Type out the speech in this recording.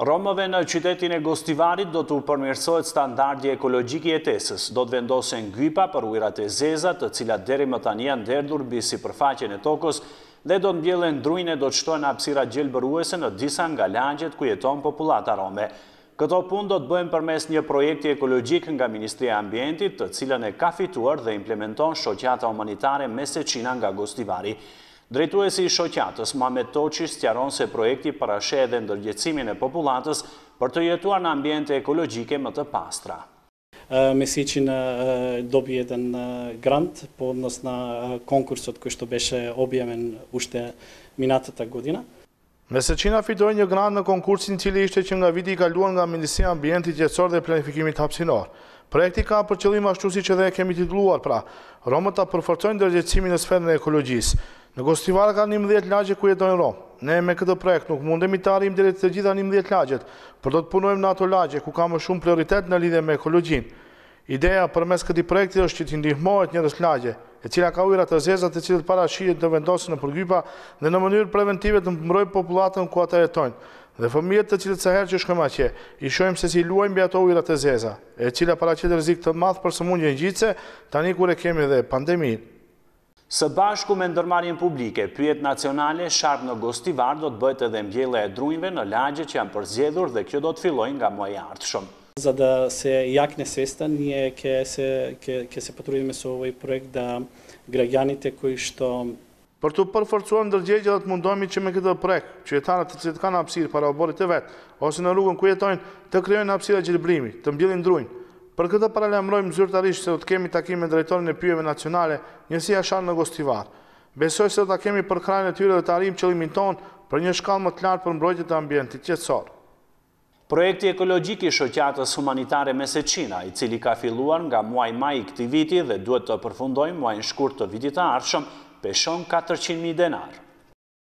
Romëve në qytetin e Gostivarit do të përmjërsojt standardi ekologjik i tesës, do të vendosen gypa për ujrat e zezat të cilat deri më tani janë derdur bisi përfaqen e tokës dhe do të mbjellen drujnë e do të qtojnë apsira gjelbëruese në disa nga langjet ku jeton populata Rome. Këto pun do të bëjmë përmes një projekti ekologjik nga Ministria Ambientit të cilën e ka fituar dhe implementon shoqata humanitare mese qina nga Gostivarit. Drejtuesi i shoqatës, Mamet Toqi, stjaron se projekti para ashe edhe ndërgjecimin e populatës për të jetuar në ambjente ekologjike më të pastra. Me si që në dobi edhe në grant, po nësë në konkursot kështë të beshe objeme në ushte minatët të godina. Me se qina fitoj një grant në konkursin që li ishte që nga viti i kaluan nga Ministri Ambientit Gjetsor dhe Planifikimit Hapsinor. Projekti ka për qëllim ashtu si që dhe kemi titluar pra, romëta të përfërtojnë dërgjecimin në sferën e ekologjisë, Në Gostivare ka 11 lagje ku jetojnë Rom. Ne me këtë projekt nuk mundemi të arim dhe të gjitha 11 lagjet, për do të punojmë në ato lagje ku ka më shumë prioritet në lidhe me ekologjin. Ideja për mes këti projekti është që ti ndihmojt njërës lagje, e cila ka ujrat të zezat e cilët para shijet të vendosin në përgjypa dhe në mënyrë preventive të mbroj populatën ku ata jetojnë dhe fëmijët të cilët sa herë që shkëma që, i shojmë se si luajmë bja to ujrat të zeza, e cila para qitë rizik të madhë për së mundje në gjitëse, tani kure kemi dhe pandemirë. Së bashku me ndërmarin publike, pyet nacionale, sharp në Gostivar do të bëjt edhe mbjele e drujnve në lagje që janë përzjedhur dhe kjo do të filojnë nga muaj artë shumë. Za da se jak në sesta, nje ke se se me së ovoj projekt da gregjanite koj shto... Për të përforcuar në dërgjegjë, dhe të mundohemi që me këtë projekt, që jetarët të cilët ka në apsirë para oborit e vetë, ose në rrugën ku jetojnë të krijojnë apsirë e të mbjellin drujnë, Për këtë paralemrojmë zyrtarisht se do të kemi takim e drejtorin e pyjeve nacionale, njësi ashar në Gostivar. Besoj se do të kemi për krajnë e tyre dhe të arim qëllimin tonë për një shkallë më të lartë për mbrojtjet të ambientit qëtësor. Projekti ekologjik i shoqatës humanitare Meseqina, i cili ka filluar nga muaj maj i këti viti dhe duhet të përfundojmë muaj në shkurt të vitit të arshëm, peshon 400.000 denarë.